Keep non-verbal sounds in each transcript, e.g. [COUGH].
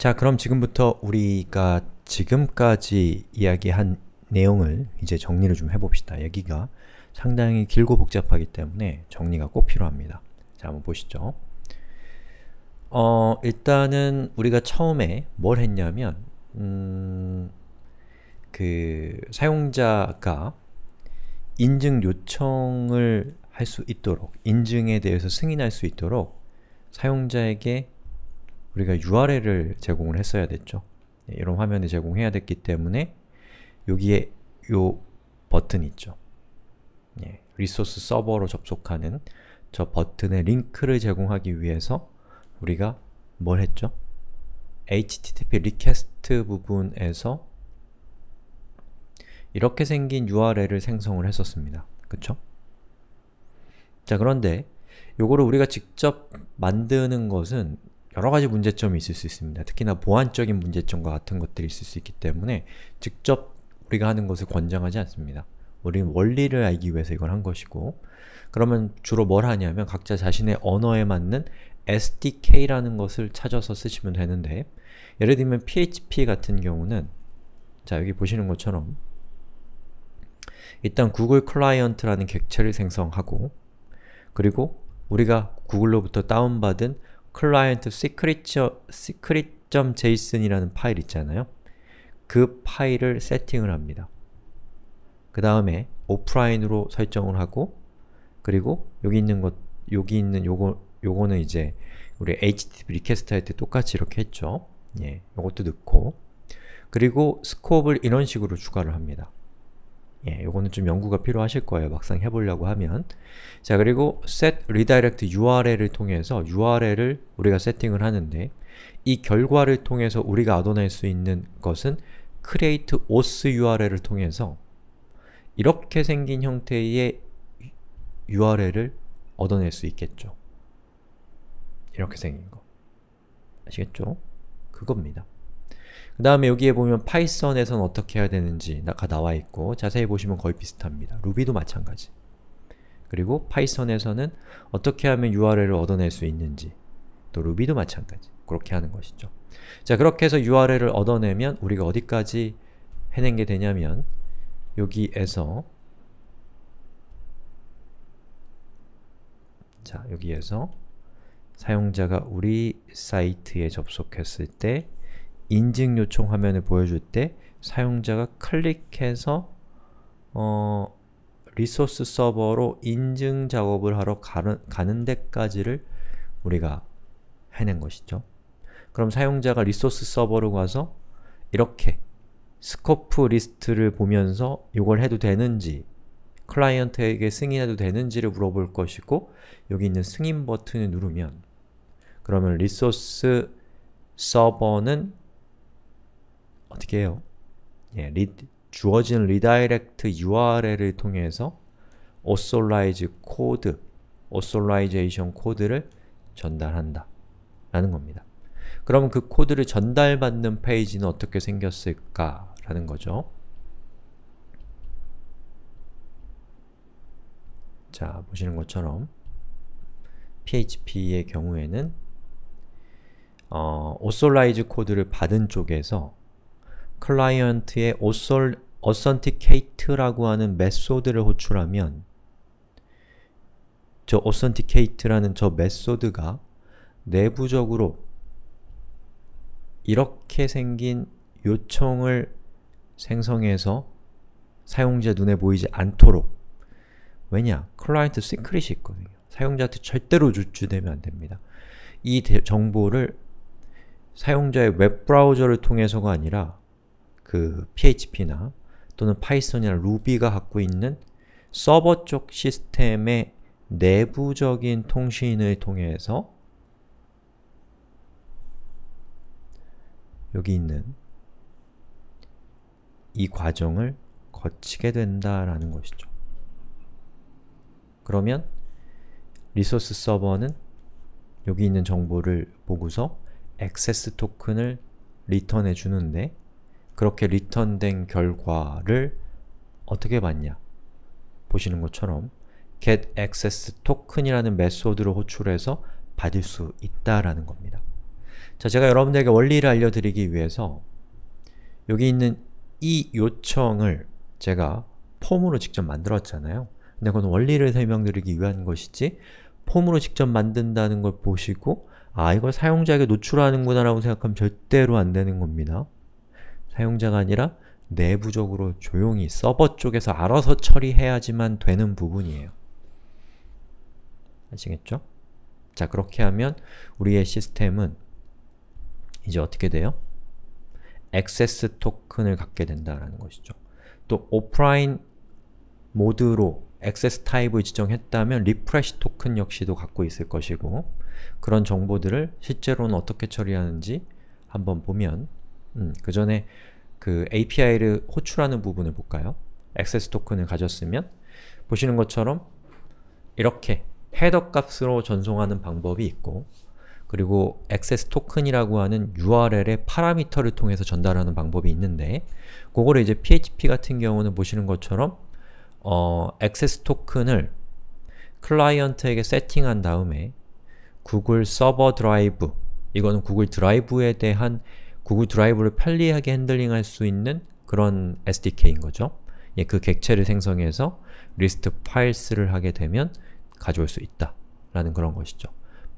자, 그럼 지금부터 우리가 지금까지 이야기한 내용을 이제 정리를 좀 해봅시다. 여기가 상당히 길고 복잡하기 때문에 정리가 꼭 필요합니다. 자, 한번 보시죠. 어, 일단은 우리가 처음에 뭘 했냐면 음, 그 사용자가 인증 요청을 할 수 있도록 인증에 대해서 승인할 수 있도록 사용자에게 우리가 URL을 제공을 했어야 됐죠. 네, 이런 화면을 제공해야 됐기 때문에 여기에 요 버튼 있죠. 예, 리소스 서버로 접속하는 저 버튼의 링크를 제공하기 위해서 우리가 뭘 했죠? http request 부분에서 이렇게 생긴 URL을 생성을 했었습니다. 그쵸? 자 그런데 요거를 우리가 직접 만드는 것은 여러 가지 문제점이 있을 수 있습니다. 특히나 보안적인 문제점과 같은 것들이 있을 수 있기 때문에 직접 우리가 하는 것을 권장하지 않습니다. 우리는 원리를 알기 위해서 이걸 한 것이고 그러면 주로 뭘 하냐면 각자 자신의 언어에 맞는 SDK라는 것을 찾아서 쓰시면 되는데 예를 들면 PHP 같은 경우는 자 여기 보시는 것처럼 일단 구글 클라이언트라는 객체를 생성하고 그리고 우리가 구글로부터 다운받은 클라이언트 시크릿점 시크릿 제이슨이라는 파일 있잖아요. 그 파일을 세팅을 합니다. 그 다음에 오프라인으로 설정을 하고 그리고 여기 있는 것 여기 있는 요거 요거는 이제 우리 HTTP 리퀘스트 할때 똑같이 이렇게 했죠. 예, 요것도 넣고 그리고 스콥를 이런 식으로 추가를 합니다. 예, 요거는 좀 연구가 필요하실 거예요. 막상 해보려고 하면. 자, 그리고 set redirect url을 통해서 url을 우리가 세팅을 하는데 이 결과를 통해서 우리가 얻어낼 수 있는 것은 create os url을 통해서 이렇게 생긴 형태의 url을 얻어낼 수 있겠죠. 이렇게 생긴 거. 아시겠죠? 그겁니다. 그 다음에 여기에 보면 파이썬에서는 어떻게 해야 되는지가 나와 있고 자세히 보시면 거의 비슷합니다. 루비도 마찬가지. 그리고 파이썬에서는 어떻게 하면 URL을 얻어낼 수 있는지 또 루비도 마찬가지. 그렇게 하는 것이죠. 자, 그렇게 해서 URL을 얻어내면 우리가 어디까지 해낸 게 되냐면 여기에서 자, 여기에서 사용자가 우리 사이트에 접속했을 때 인증 요청 화면을 보여줄 때 사용자가 클릭해서 어, 리소스 서버로 인증 작업을 하러 가는, 가는 데까지를 우리가 해낸 것이죠. 그럼 사용자가 리소스 서버로 가서 이렇게 스코프 리스트를 보면서 이걸 해도 되는지 클라이언트에게 승인해도 되는지를 물어볼 것이고 여기 있는 승인 버튼을 누르면 그러면 리소스 서버는 어떻게 해요? 예, 리, 주어진 리다렉트 URL을 통해서 authorize 코드, authorization 코드를 전달한다 라는 겁니다. 그럼 그 코드를 전달받는 페이지는 어떻게 생겼을까? 라는 거죠. 자, 보시는 것처럼 PHP의 경우에는 어, authorize 코드를 받은 쪽에서 클라이언트의 authenticate라고 하는 메소드를 호출하면 저 authenticate라는 저 메소드가 내부적으로 이렇게 생긴 요청을 생성해서 사용자 눈에 보이지 않도록 왜냐? 클라이언트 시크릿이 있거든요. 사용자한테 절대로 유추되면 안됩니다. 이 정보를 사용자의 웹브라우저를 통해서가 아니라 그 PHP나 또는 파이썬이나 루비가 갖고 있는 서버 쪽 시스템의 내부적인 통신을 통해서 여기 있는 이 과정을 거치게 된다라는 것이죠. 그러면 리소스 서버는 여기 있는 정보를 보고서 액세스 토큰을 리턴해 주는데 그렇게 리턴된 결과를 어떻게 봤냐 보시는 것처럼 getAccessToken이라는 메소드를 호출해서 받을 수 있다라는 겁니다. 자, 제가 여러분들에게 원리를 알려드리기 위해서 여기 있는 이 요청을 제가 폼으로 직접 만들었잖아요. 근데 그건 원리를 설명드리기 위한 것이지 폼으로 직접 만든다는 걸 보시고 아, 이걸 사용자에게 노출하는구나 라고 생각하면 절대로 안 되는 겁니다. 사용자가 아니라 내부적으로 조용히 서버 쪽에서 알아서 처리해야지만 되는 부분이에요. 아시겠죠? 자, 그렇게 하면 우리의 시스템은 이제 어떻게 돼요? 액세스 토큰을 갖게 된다라는 것이죠. 또 오프라인 모드로 액세스 타입을 지정했다면 리프레시 토큰 역시도 갖고 있을 것이고 그런 정보들을 실제로는 어떻게 처리하는지 한번 보면 음, 그 전에 그 API를 호출하는 부분을 볼까요? 액세스 토큰을 가졌으면 보시는 것처럼 이렇게 헤더 값으로 전송하는 방법이 있고 그리고 액세스 토큰이라고 하는 URL의 파라미터를 통해서 전달하는 방법이 있는데 그거를 이제 PHP 같은 경우는 보시는 것처럼 어, 액세스 토큰을 클라이언트에게 세팅한 다음에 구글 서버 드라이브 이거는 구글 드라이브에 대한 구글 드라이브를 편리하게 핸들링할 수 있는 그런 SDK인 거죠. 예, 그 객체를 생성해서 리스트 파일스를 하게 되면 가져올 수 있다. 라는 그런 것이죠.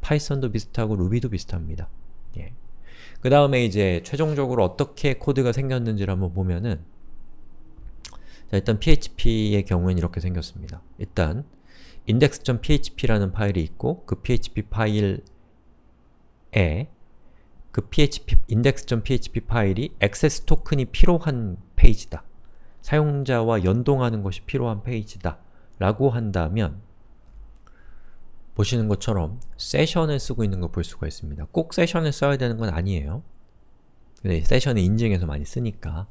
파이썬도 비슷하고 루비도 비슷합니다. 예. 그 다음에 이제 최종적으로 어떻게 코드가 생겼는지를 한번 보면은 자, 일단 PHP의 경우에는 이렇게 생겼습니다. 일단 index.php라는 파일이 있고 그 php 파일에 그 php index.php 파일이 액세스 토큰이 필요한 페이지다. 사용자와 연동하는 것이 필요한 페이지다. 라고 한다면 보시는 것처럼 세션을 쓰고 있는 걸 볼 수가 있습니다. 꼭 세션을 써야 되는 건 아니에요. 근 세션을 인증해서 많이 쓰니까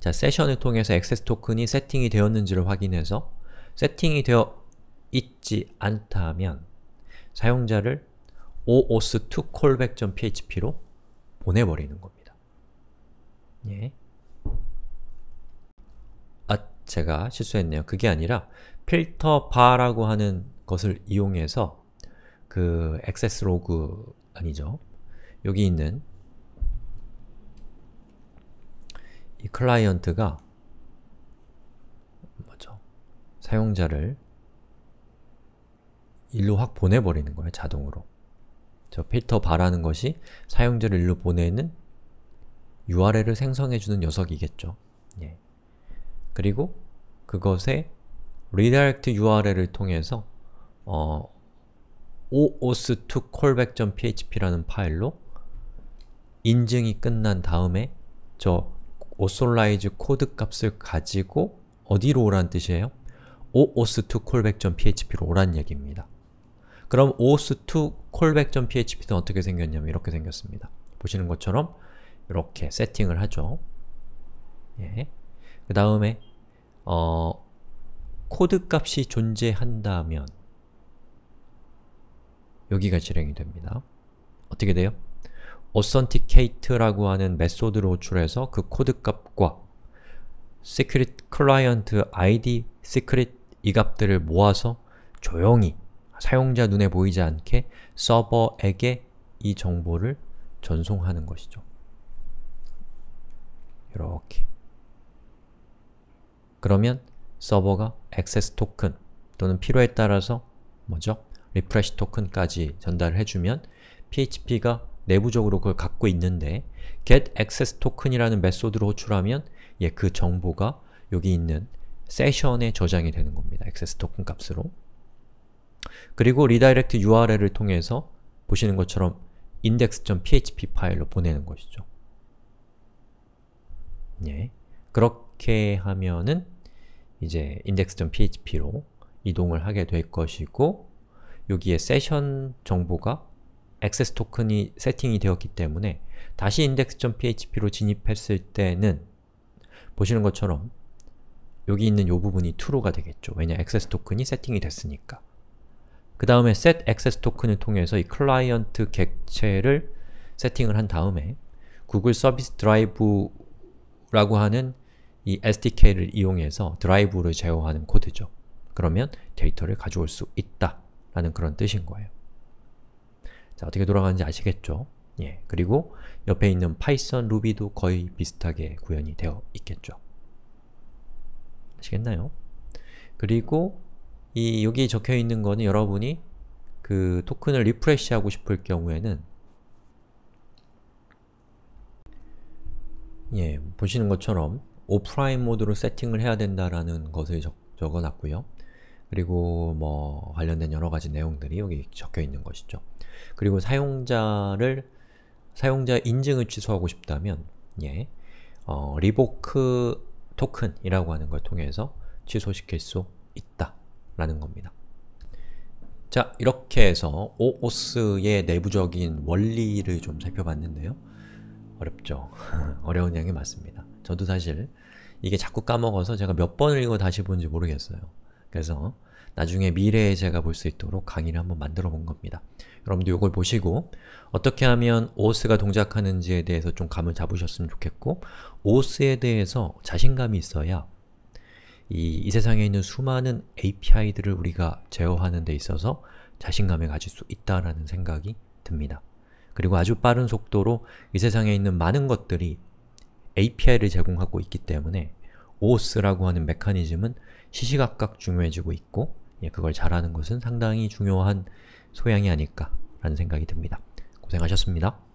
자, 세션을 통해서 액세스 토큰이 세팅이 되었는지를 확인해서 세팅이 되어 있지 않다면 사용자를 oauth2callback.php로 보내버리는 겁니다. 예. 아, 제가 실수했네요. 그게 아니라 필터 바라고 하는 것을 이용해서 그 액세스 로그 아니죠. 여기 있는 이 클라이언트가 뭐죠? 사용자를 일로 확 보내버리는 거예요, 자동으로. 저 필터 바라는 것이 사용자를 일로 보내는 URL을 생성해주는 녀석이겠죠. 예. 그리고 그것에 redirect URL을 통해서 어, oauth2callback.php라는 파일로 인증이 끝난 다음에 저 authorize 코드 값을 가지고 어디로 오란 뜻이에요? oauth2callback.php로 오란 얘기입니다. 그럼 os2 callback.php는 어떻게 생겼냐면 이렇게 생겼습니다. 보시는 것처럼 이렇게 세팅을 하죠. 예. 그 다음에 어, 코드 값이 존재한다면 여기가 실행이 됩니다. 어떻게 돼요? authenticate라고 하는 메소드를 호출해서 그 코드 값과 secret client id secret 이 값들을 모아서 조용히 사용자 눈에 보이지 않게 서버에게 이 정보를 전송하는 것이죠. 이렇게 그러면 서버가 액세스 토큰 또는 필요에 따라서 뭐죠? 리프레시 토큰까지 전달을 해주면 PHP가 내부적으로 그걸 갖고 있는데 getAccessToken이라는 메소드로 호출하면 예, 그 정보가 여기 있는 세션에 저장이 되는 겁니다. 액세스 토큰 값으로. 그리고 redirect URL을 통해서 보시는 것처럼 index.php 파일로 보내는 것이죠. 예. 그렇게 하면은 이제 index.php로 이동을 하게 될 것이고 여기에 세션 정보가 액세스 토큰이 세팅이 되었기 때문에 다시 index.php로 진입했을 때는 보시는 것처럼 여기 있는 이 부분이 true가 되겠죠. 왜냐, 액세스 토큰이 세팅이 됐으니까. 그 다음에 set access 토큰을 통해서 이 클라이언트 객체를 세팅을 한 다음에 구글 서비스 드라이브라고 하는 이 SDK를 이용해서 드라이브를 제어하는 코드죠. 그러면 데이터를 가져올 수 있다 라는 그런 뜻인 거예요. 자, 어떻게 돌아가는지 아시겠죠? 예, 그리고 옆에 있는 파이썬, 루비도 거의 비슷하게 구현이 되어 있겠죠. 아시겠나요? 그리고 이 여기 에 적혀 있는 거는 여러분이 그 토큰을 리프레시하고 싶을 경우에는 예, 보시는 것처럼 오프라인 모드로 세팅을 해야 된다라는 것을 적, 적어놨고요. 그리고 뭐 관련된 여러가지 내용들이 여기 적혀 있는 것이죠. 그리고 사용자를 사용자 인증을 취소하고 싶다면 예, 어, 리보크 토큰이라고 하는 걸 통해서 취소시킬 수 있다. 라는 겁니다. 자, 이렇게 해서 오오스의 내부적인 원리를 좀 살펴봤는데요. 어렵죠? [LAUGHS] 어려운 양이 맞습니다. 저도 사실 이게 자꾸 까먹어서 제가 몇 번을 읽어 다시 본지 모르겠어요. 그래서 나중에 미래에 제가 볼 수 있도록 강의를 한번 만들어 본 겁니다. 여러분도 이걸 보시고 어떻게 하면 오스가 동작하는지에 대해서 좀 감을 잡으셨으면 좋겠고 오스에 대해서 자신감이 있어야 이, 이 세상에 있는 수많은 API들을 우리가 제어하는 데 있어서 자신감을 가질 수 있다라는 생각이 듭니다. 그리고 아주 빠른 속도로 이 세상에 있는 많은 것들이 API를 제공하고 있기 때문에 OS라고 하는 메커니즘은 시시각각 중요해지고 있고 예, 그걸 잘하는 것은 상당히 중요한 소양이 아닐까라는 생각이 듭니다. 고생하셨습니다.